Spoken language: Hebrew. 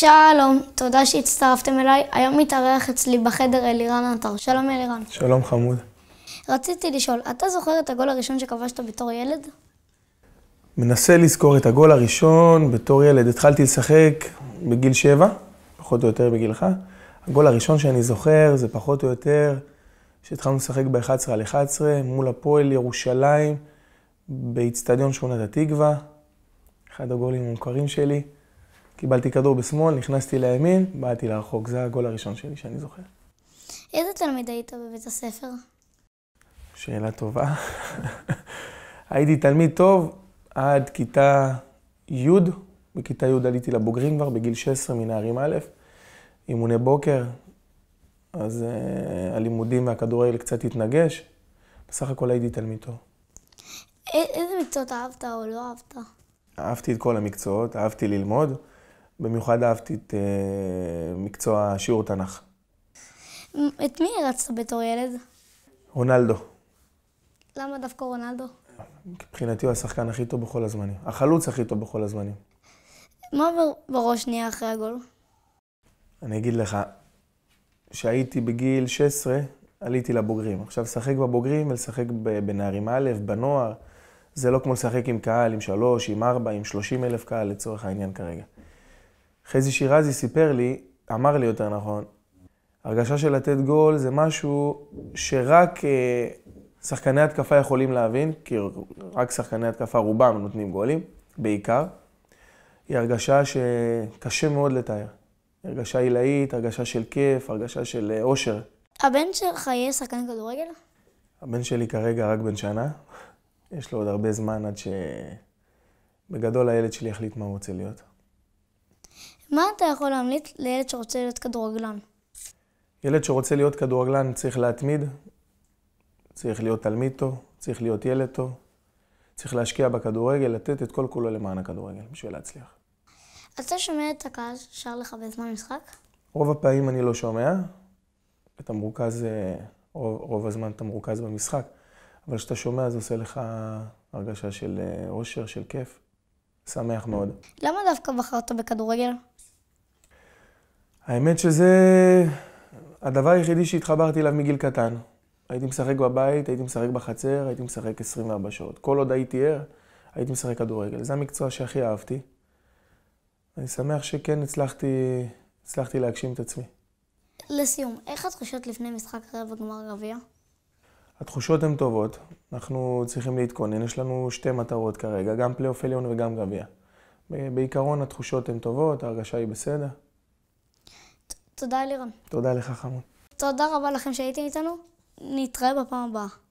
שלום, תודה שהצטרפתם אליי. היום מתארח אצלי בחדר אלירן עטר. שלום אלירן. שלום חמוד. רציתי לשאול, אתה זוכר את הגול הראשון שכבשת בתור ילד? מנסה לזכור את הגול הראשון בתור ילד. התחלתי לשחק בגיל שבע, פחות או יותר בגילך. הגול הראשון שאני זוכר זה פחות או יותר שהתחלנו לשחק ב-11 על 11 מול הפועל ירושלים באיצטדיון שכונת התקווה. אחד הגולים המוכרים שלי. קיבלתי כדור בשמאל, נכנסתי לימין, באתי לרחוק. זה הגול הראשון שלי שאני זוכר. איזה תלמיד היית בבית הספר? שאלה טובה. הייתי תלמיד טוב עד כיתה י', בכיתה י' עליתי לבוגרים כבר, בגיל 16 מנערים א', אימוני בוקר, אז uh, הלימודים והכדורגל קצת התנגש. בסך הכל הייתי תלמיד טוב. איזה מקצועות אהבת או לא אהבת? אהבתי את כל המקצועות, אהבתי ללמוד. במיוחד אהבתי את אה, מקצוע שיעור תנ"ך. את מי הרצת בתור ילד? רונלדו. למה דווקא רונלדו? מבחינתי הוא השחקן הכי טוב בכל הזמנים. החלוץ הכי טוב בכל הזמנים. מה בראש נהיה אחרי הגול? אני אגיד לך, כשהייתי בגיל 16, עליתי לבוגרים. עכשיו, לשחק בבוגרים ולשחק בנערים א', בנוער, זה לא כמו לשחק עם קהל, עם שלוש, עם ארבע, עם שלושים אלף קהל לצורך העניין כרגע. חזי שירזי סיפר לי, אמר לי יותר נכון, הרגשה של לתת גול זה משהו שרק אה, שחקני התקפה יכולים להבין, כי רק שחקני התקפה רובם נותנים גולים, בעיקר. היא הרגשה שקשה מאוד לתאר. הרגשה עילאית, הרגשה של כיף, הרגשה של אה, אושר. הבן שלך יהיה שחקן כדורגל? הבן שלי כרגע רק בן שנה. יש לו עוד הרבה זמן עד ש... בגדול הילד שלי יחליט מה הוא רוצה להיות. מה אתה יכול להמליץ לילד שרוצה להיות כדורגלן? ילד שרוצה להיות כדורגלן צריך להתמיד, צריך להיות תלמיד טוב, צריך להיות ילד טוב, צריך להשקיע בכדורגל, לתת את כל כולו למען הכדורגל בשביל להצליח. אתה שומע את הקהל שר לך בזמן משחק? רוב הפעמים אני לא שומע, אתה מרוכז, אה, רוב, רוב הזמן אתה מרוכז במשחק, אבל כשאתה שומע זה עושה לך הרגשה של אה, אושר, של כיף. שמח מאוד. למה דווקא בחרת בכדורגל? האמת שזה הדבר היחידי שהתחברתי אליו מגיל קטן. הייתי משחק בבית, הייתי משחק בחצר, הייתי משחק 24 שעות. כל עוד הייתי ער, הייתי משחק כדורגל. זה המקצוע שהכי אהבתי. אני שמח שכן הצלחתי, הצלחתי להגשים את עצמי. לסיום, איך התחושות לפני משחק רבע גמר גביע? התחושות הן טובות, אנחנו צריכים להתכונן, יש לנו שתי מטרות כרגע, גם פלייאוף עליון וגם גביע. בעיקרון התחושות הן טובות, ההרגשה היא בסדר. תודה לירון. תודה לך חמוד. תודה רבה לכם שהייתם איתנו, נתראה בפעם הבאה.